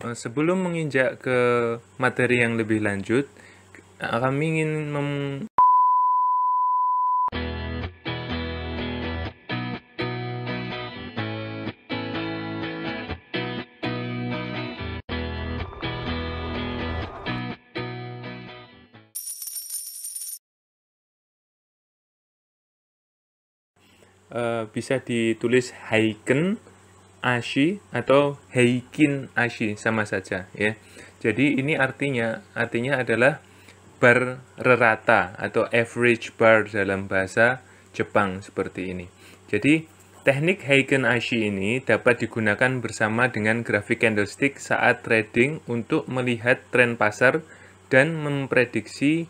Eh, sebelum menginjak ke materi yang lebih lanjut, eh, kami ingin mem Uh, bisa ditulis haiken ashi atau heikin ashi sama saja ya. Jadi ini artinya artinya adalah bar rata atau average bar dalam bahasa Jepang seperti ini. Jadi teknik heiken ashi ini dapat digunakan bersama dengan grafik candlestick saat trading untuk melihat tren pasar dan memprediksi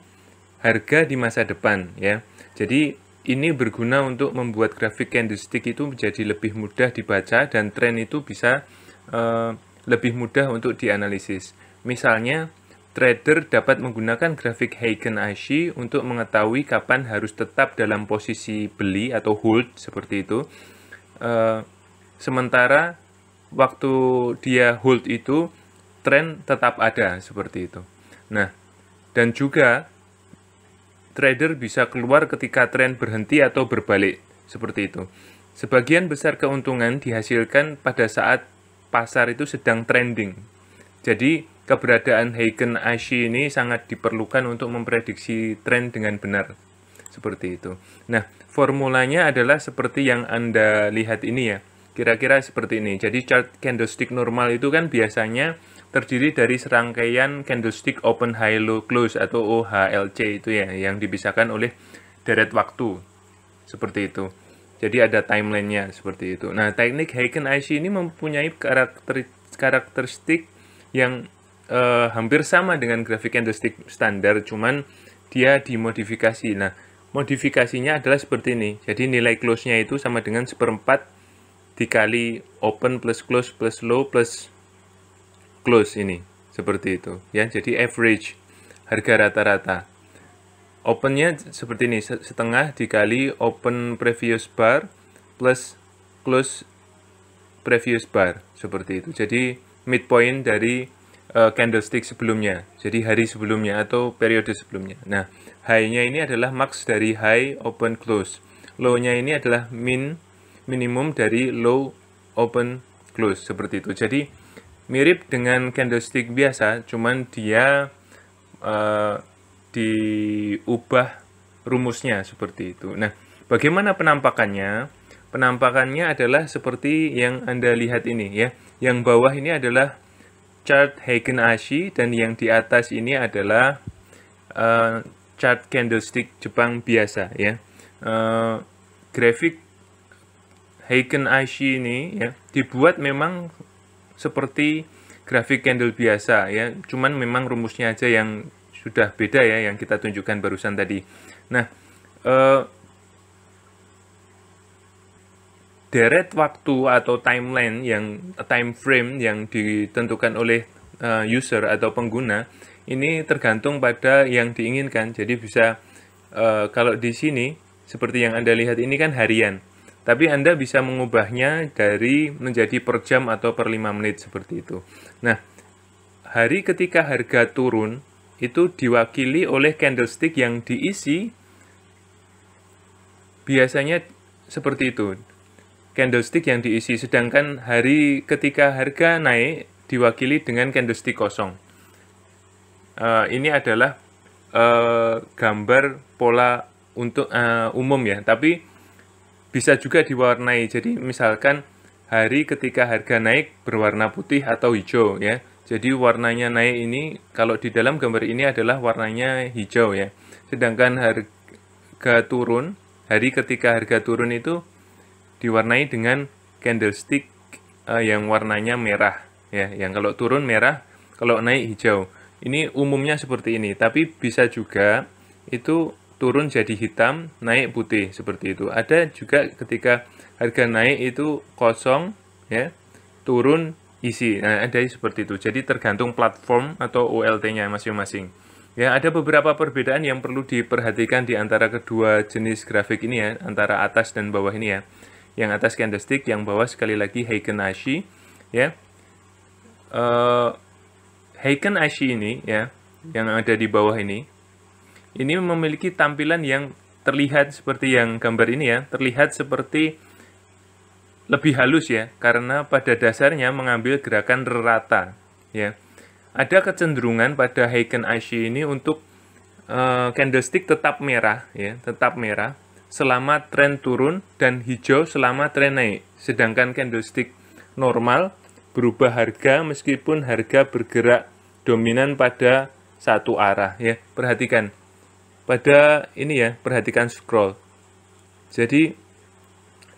harga di masa depan ya. Jadi ini berguna untuk membuat grafik candlestick itu menjadi lebih mudah dibaca dan tren itu bisa uh, lebih mudah untuk dianalisis. Misalnya, trader dapat menggunakan grafik Heiken Ashi untuk mengetahui kapan harus tetap dalam posisi beli atau hold seperti itu. Uh, sementara waktu dia hold itu tren tetap ada seperti itu. Nah, dan juga trader bisa keluar ketika tren berhenti atau berbalik, seperti itu. Sebagian besar keuntungan dihasilkan pada saat pasar itu sedang trending. Jadi, keberadaan Heiken Ashi ini sangat diperlukan untuk memprediksi tren dengan benar. Seperti itu. Nah, formulanya adalah seperti yang Anda lihat ini ya. Kira-kira seperti ini. Jadi, chart candlestick normal itu kan biasanya terdiri dari serangkaian candlestick open high low close atau OHLC itu ya yang dipisahkan oleh deret waktu seperti itu. Jadi ada timelinenya seperti itu. Nah teknik Heiken IC ini mempunyai karakter karakteristik yang eh, hampir sama dengan grafik candlestick standar, cuman dia dimodifikasi. Nah modifikasinya adalah seperti ini. Jadi nilai close-nya itu sama dengan seperempat dikali open plus close plus low plus close ini seperti itu ya jadi average harga rata-rata opennya seperti ini setengah dikali open previous bar plus close previous bar seperti itu jadi midpoint dari uh, candlestick sebelumnya jadi hari sebelumnya atau periode sebelumnya nah high-nya ini adalah max dari high open close low-nya ini adalah min minimum dari low open close seperti itu jadi mirip dengan candlestick biasa cuman dia uh, diubah rumusnya seperti itu nah bagaimana penampakannya penampakannya adalah seperti yang anda lihat ini ya yang bawah ini adalah chart Heiken Ashi dan yang di atas ini adalah uh, eh, chart candlestick Jepang biasa ya uh, grafik Heiken Ashi ini ya dibuat memang seperti grafik candle biasa ya. Cuman memang rumusnya aja yang sudah beda ya yang kita tunjukkan barusan tadi. Nah, eh, deret waktu atau timeline yang time frame yang ditentukan oleh eh, user atau pengguna ini tergantung pada yang diinginkan. Jadi bisa eh, kalau di sini seperti yang Anda lihat ini kan harian tapi Anda bisa mengubahnya dari menjadi per jam atau per 5 menit seperti itu. Nah, hari ketika harga turun itu diwakili oleh candlestick yang diisi biasanya seperti itu. Candlestick yang diisi sedangkan hari ketika harga naik diwakili dengan candlestick kosong. Uh, ini adalah uh, gambar pola untuk uh, umum ya, tapi bisa juga diwarnai. Jadi misalkan hari ketika harga naik berwarna putih atau hijau ya. Jadi warnanya naik ini kalau di dalam gambar ini adalah warnanya hijau ya. Sedangkan harga turun, hari ketika harga turun itu diwarnai dengan candlestick uh, yang warnanya merah ya. Yang kalau turun merah, kalau naik hijau. Ini umumnya seperti ini, tapi bisa juga itu turun jadi hitam, naik putih seperti itu. Ada juga ketika harga naik itu kosong ya, turun isi. Nah, ada seperti itu. Jadi tergantung platform atau OLT-nya masing-masing. Ya, ada beberapa perbedaan yang perlu diperhatikan di antara kedua jenis grafik ini ya, antara atas dan bawah ini ya. Yang atas candlestick, yang bawah sekali lagi Heiken Ashi ya. Uh, eh, Heiken Ashi ini ya, yang ada di bawah ini ini memiliki tampilan yang terlihat seperti yang gambar ini ya, terlihat seperti lebih halus ya, karena pada dasarnya mengambil gerakan rata ya. Ada kecenderungan pada Heiken Ashi ini untuk uh, candlestick tetap merah ya, tetap merah selama tren turun dan hijau selama tren naik. Sedangkan candlestick normal berubah harga meskipun harga bergerak dominan pada satu arah ya. Perhatikan pada ini ya, perhatikan scroll. Jadi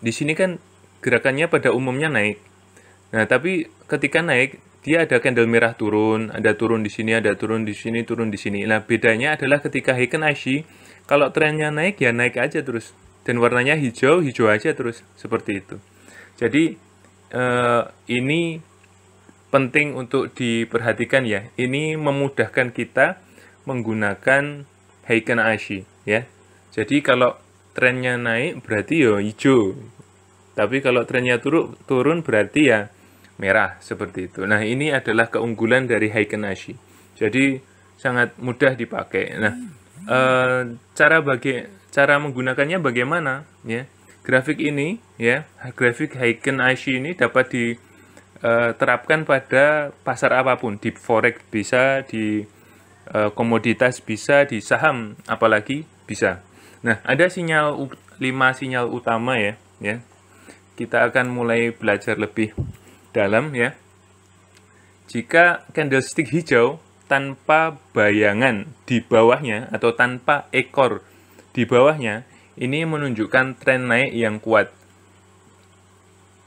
di sini kan gerakannya pada umumnya naik. Nah, tapi ketika naik dia ada candle merah turun, ada turun di sini, ada turun di sini, turun di sini. Nah, bedanya adalah ketika Heiken Ashi, kalau trennya naik ya naik aja terus. Dan warnanya hijau, hijau aja terus. Seperti itu. Jadi, eh, ini penting untuk diperhatikan ya. Ini memudahkan kita menggunakan Heiken Aishi ya. Jadi kalau trennya naik berarti yo ya hijau. Tapi kalau trennya turun, turun berarti ya merah seperti itu. Nah, ini adalah keunggulan dari Heiken Aishi. Jadi sangat mudah dipakai. Nah, e, cara bagi cara menggunakannya bagaimana ya? Grafik ini ya, grafik Heiken Aishi ini dapat diterapkan eh, terapkan pada pasar apapun di forex bisa di Eh, komoditas bisa, di saham apalagi bisa. Nah, ada sinyal 5 sinyal utama ya, ya. Kita akan mulai belajar lebih dalam ya. Jika candlestick hijau tanpa bayangan di bawahnya atau tanpa ekor di bawahnya, ini menunjukkan tren naik yang kuat.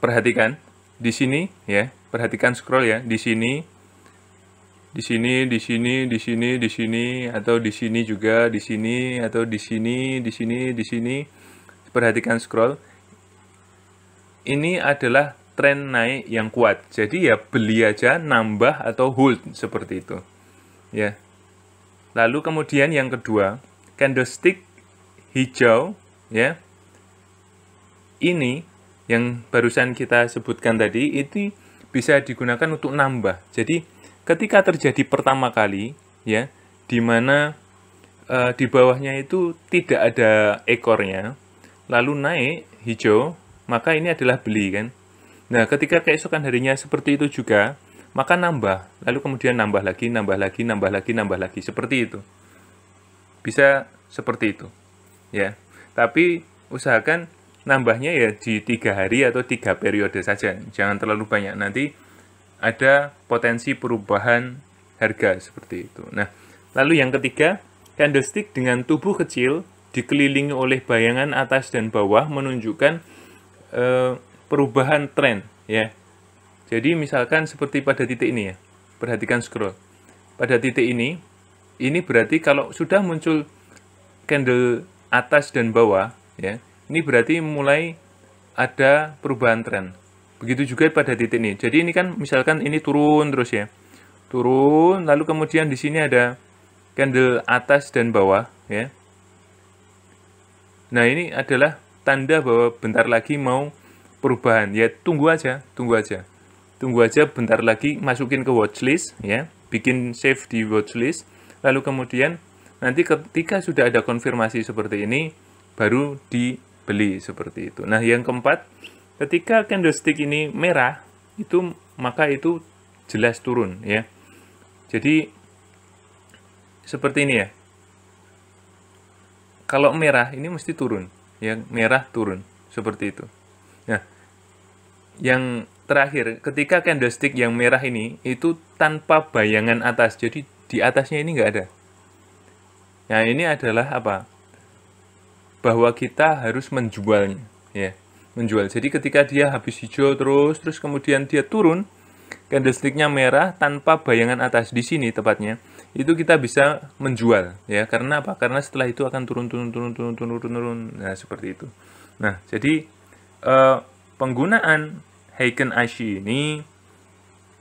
Perhatikan di sini ya, perhatikan scroll ya, di sini di sini, di sini, di sini, di sini, atau di sini juga, di sini, atau di sini, di sini, di sini. Perhatikan scroll. Ini adalah tren naik yang kuat. Jadi ya beli aja, nambah atau hold seperti itu. Ya. Lalu kemudian yang kedua, candlestick hijau ya. Ini yang barusan kita sebutkan tadi itu bisa digunakan untuk nambah. Jadi ketika terjadi pertama kali, ya, di mana e, di bawahnya itu tidak ada ekornya, lalu naik hijau, maka ini adalah beli kan. Nah, ketika keesokan harinya seperti itu juga, maka nambah, lalu kemudian nambah lagi, nambah lagi, nambah lagi, nambah lagi, seperti itu. Bisa seperti itu, ya. Tapi usahakan nambahnya ya di tiga hari atau tiga periode saja, jangan terlalu banyak. Nanti ada potensi perubahan harga seperti itu. Nah, lalu yang ketiga, candlestick dengan tubuh kecil dikelilingi oleh bayangan atas dan bawah menunjukkan e, perubahan tren ya. Jadi misalkan seperti pada titik ini ya. Perhatikan scroll. Pada titik ini ini berarti kalau sudah muncul candle atas dan bawah ya. Ini berarti mulai ada perubahan tren. Begitu juga pada titik ini. Jadi ini kan misalkan ini turun terus ya. Turun, lalu kemudian di sini ada candle atas dan bawah ya. Nah, ini adalah tanda bahwa bentar lagi mau perubahan. Ya, tunggu aja, tunggu aja. Tunggu aja bentar lagi masukin ke watchlist ya, bikin save di watchlist. Lalu kemudian nanti ketika sudah ada konfirmasi seperti ini baru dibeli seperti itu. Nah, yang keempat Ketika candlestick ini merah, itu maka itu jelas turun ya. Jadi seperti ini ya. Kalau merah ini mesti turun, ya merah turun seperti itu. Nah, yang terakhir ketika candlestick yang merah ini itu tanpa bayangan atas. Jadi di atasnya ini enggak ada. Nah, ini adalah apa? Bahwa kita harus menjualnya, ya menjual. Jadi ketika dia habis hijau terus, terus kemudian dia turun, candlesticknya merah tanpa bayangan atas di sini tepatnya, itu kita bisa menjual ya. Karena apa? Karena setelah itu akan turun turun turun turun turun turun, turun. nah seperti itu. Nah jadi eh, penggunaan Heiken Ashi ini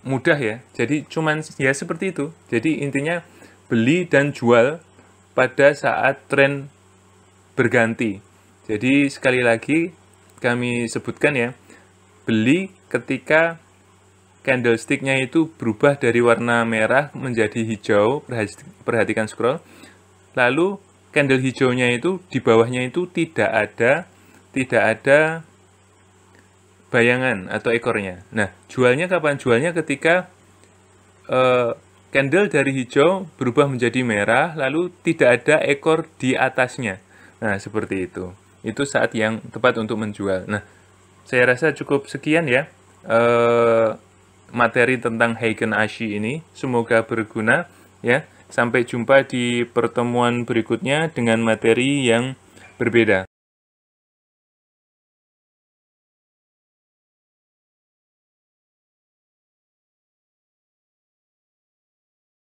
mudah ya. Jadi cuman ya seperti itu. Jadi intinya beli dan jual pada saat tren berganti. Jadi sekali lagi kami sebutkan ya, beli ketika candlesticknya itu berubah dari warna merah menjadi hijau, perhatikan scroll, lalu candle hijaunya itu di bawahnya itu tidak ada tidak ada bayangan atau ekornya. Nah, jualnya kapan? Jualnya ketika uh, candle dari hijau berubah menjadi merah, lalu tidak ada ekor di atasnya. Nah, seperti itu itu saat yang tepat untuk menjual. Nah, saya rasa cukup sekian ya eh, materi tentang Heiken Ashi ini. Semoga berguna ya. Sampai jumpa di pertemuan berikutnya dengan materi yang berbeda.